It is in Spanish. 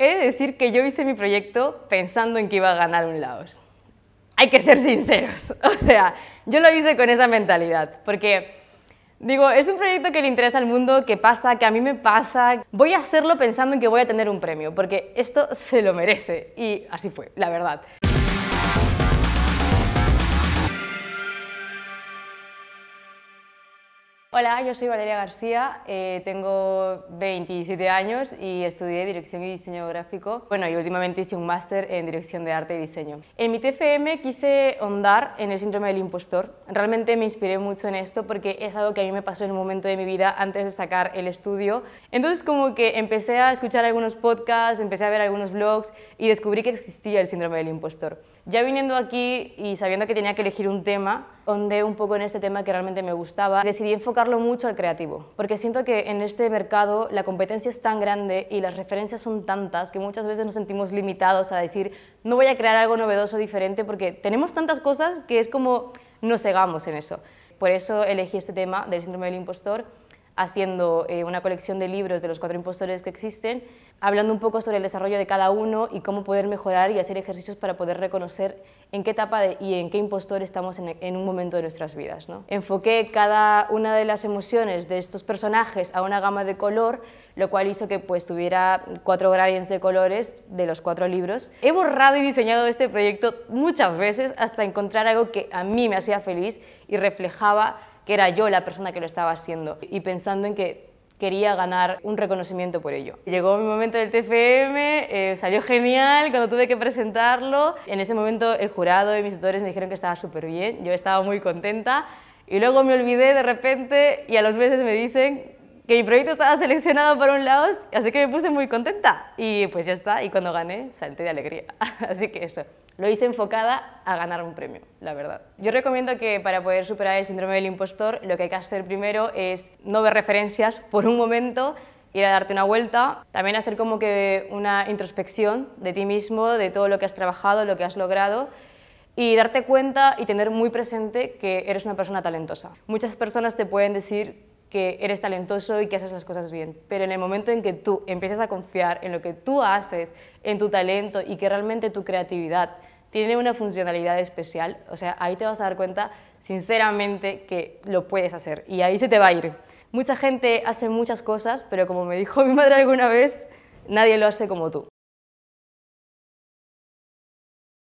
He de decir que yo hice mi proyecto pensando en que iba a ganar un Laos. Hay que ser sinceros. O sea, yo lo hice con esa mentalidad, porque digo, es un proyecto que le interesa al mundo, que pasa, que a mí me pasa. Voy a hacerlo pensando en que voy a tener un premio, porque esto se lo merece. Y así fue, la verdad. Hola, yo soy Valeria García, eh, tengo 27 años y estudié Dirección y Diseño Gráfico. Bueno, y últimamente hice un máster en Dirección de Arte y Diseño. En mi TFM quise hondar en el síndrome del impostor. Realmente me inspiré mucho en esto porque es algo que a mí me pasó en un momento de mi vida antes de sacar el estudio. Entonces como que empecé a escuchar algunos podcasts, empecé a ver algunos blogs y descubrí que existía el síndrome del impostor. Ya viniendo aquí y sabiendo que tenía que elegir un tema, hondé un poco en este tema que realmente me gustaba. Decidí enfocar mucho al creativo, porque siento que en este mercado la competencia es tan grande y las referencias son tantas que muchas veces nos sentimos limitados a decir, no voy a crear algo novedoso, diferente, porque tenemos tantas cosas que es como nos cegamos en eso. Por eso elegí este tema del síndrome del impostor haciendo eh, una colección de libros de los cuatro impostores que existen, hablando un poco sobre el desarrollo de cada uno y cómo poder mejorar y hacer ejercicios para poder reconocer en qué etapa de, y en qué impostor estamos en, un momento de nuestras vidas. Enfoqué cada una de las emociones de estos personajes a una gama de color, lo cual hizo que pues, tuviera cuatro gradients de colores de los cuatro libros. He borrado y diseñado este proyecto muchas veces hasta encontrar algo que a mí me hacía feliz y reflejaba que era yo la persona que lo estaba haciendo y pensando en que quería ganar un reconocimiento por ello. Llegó mi momento del TFM, eh, salió genial cuando tuve que presentarlo. En ese momento el jurado y mis tutores me dijeron que estaba súper bien, yo estaba muy contenta y luego me olvidé de repente y a los meses me dicen que mi proyecto estaba seleccionado para un Laos, así que me puse muy contenta y pues ya está, y cuando gané salté de alegría, así que eso. Lo hice enfocada a ganar un premio, la verdad. Yo recomiendo que para poder superar el síndrome del impostor, lo que hay que hacer primero es no ver referencias por un momento, ir a darte una vuelta, también hacer como que una introspección de ti mismo, de todo lo que has trabajado, lo que has logrado y darte cuenta y tener muy presente que eres una persona talentosa. Muchas personas te pueden decir que eres talentoso y que haces las cosas bien, pero en el momento en que tú empiezas a confiar en lo que tú haces, en tu talento y que realmente tu creatividad tiene una funcionalidad especial, o sea, ahí te vas a dar cuenta sinceramente que lo puedes hacer y ahí se te va a ir. Mucha gente hace muchas cosas, pero como me dijo mi madre alguna vez, nadie lo hace como tú.